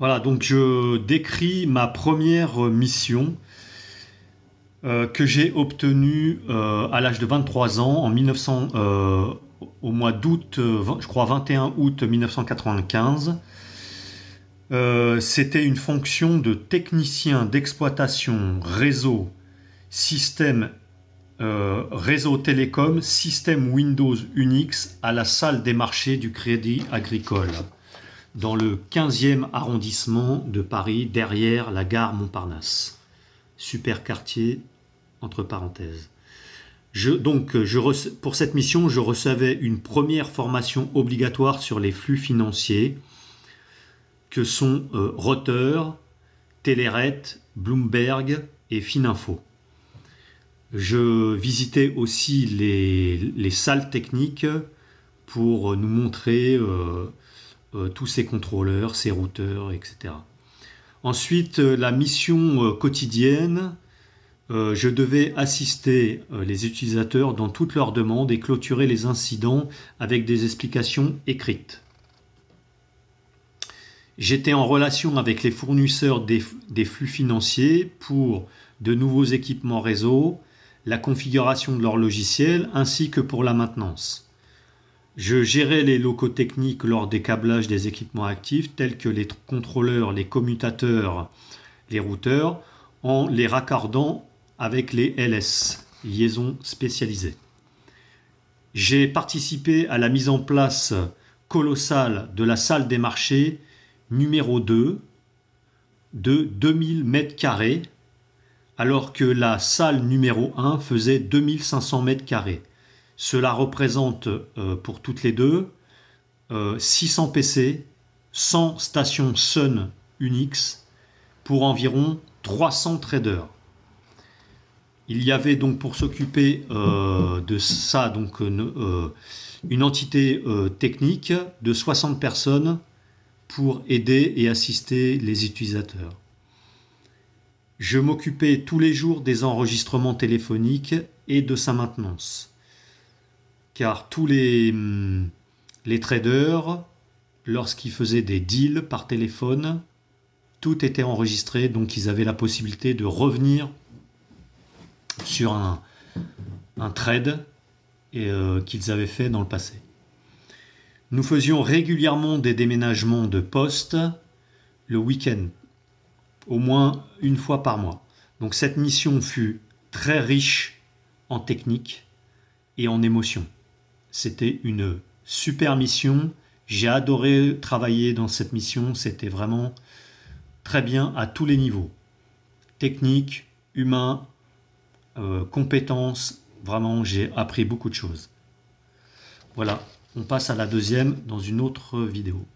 Voilà, donc je décris ma première mission euh, que j'ai obtenue euh, à l'âge de 23 ans, en euh, au mois d'août, je crois 21 août 1995. C'était une fonction de technicien d'exploitation réseau, système, réseau télécom, système Windows Unix à la salle des marchés du Crédit Agricole dans le 15e arrondissement de Paris, derrière la gare Montparnasse. Super quartier, entre parenthèses. donc, pour cette mission, je recevais une première formation obligatoire sur les flux financiers que sont euh, Rotter, Bloomberg et Fininfo. Je visitais aussi les, salles techniques pour nous montrer euh, euh, tous ces contrôleurs, ces routeurs, etc. Ensuite, euh, la mission euh, quotidienne, je devais assister les utilisateurs dans toutes leurs demandes et clôturer les incidents avec des explications écrites. J'étais en relation avec les fournisseurs des, flux financiers pour de nouveaux équipements réseau, la configuration de leur logiciel ainsi que pour la maintenance. Je gérais les locaux techniques lors des câblages des équipements actifs tels que les contrôleurs, les commutateurs, les routeurs, en les raccordant avec les LS, liaisons spécialisées. J'ai participé à la mise en place colossale de la salle des marchés numéro 2 de 2000 mètres carrés, alors que la salle numéro 1 faisait 2500 mètres carrés. Cela représente euh, pour toutes les deux 600 PC, 100 stations Sun Unix pour environ 300 traders. Il y avait donc pour s'occuper euh, de ça donc euh, une entité technique de 60 personnes pour aider et assister les utilisateurs. Je m'occupais tous les jours des enregistrements téléphoniques et de sa maintenance car tous hmm, les, traders, lorsqu'ils faisaient des deals par téléphone, tout était enregistré, donc ils avaient la possibilité de revenir sur un, trade euh, qu'ils avaient fait dans le passé. Nous faisions régulièrement des déménagements de poste le week-end, au moins une fois par mois. Donc cette mission fut très riche en technique et en émotions. C'était une super mission. J'ai adoré travailler dans cette mission. C'était vraiment très bien à tous les niveaux. Technique, humain, euh, compétences. Vraiment, j'ai appris beaucoup de choses. Voilà, on passe à la deuxième dans une autre vidéo.